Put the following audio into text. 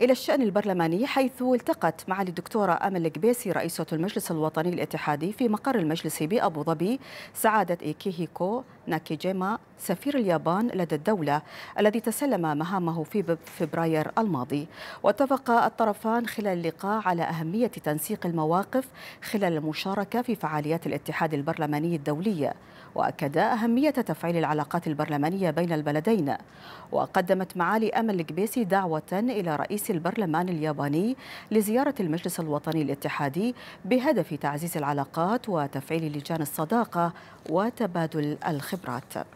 إلى الشأن البرلماني حيث التقت مع الدكتورة أمل القبيسي رئيسة المجلس الوطني الاتحادي في مقر المجلس بأبو ظبي سعادة إيكيهيكو ناكيجيما سفير اليابان لدى الدولة الذي تسلم مهامه في فبراير الماضي واتفق الطرفان خلال اللقاء على أهمية تنسيق المواقف خلال المشاركة في فعاليات الاتحاد البرلماني الدولي وأكد أهمية تفعيل العلاقات البرلمانية بين البلدين وقدمت معالي أمل القبيسي دعوة إلى رئيس البرلمان الياباني لزيارة المجلس الوطني الاتحادي بهدف تعزيز العلاقات وتفعيل لجان الصداقة وتبادل الخبرات gepraat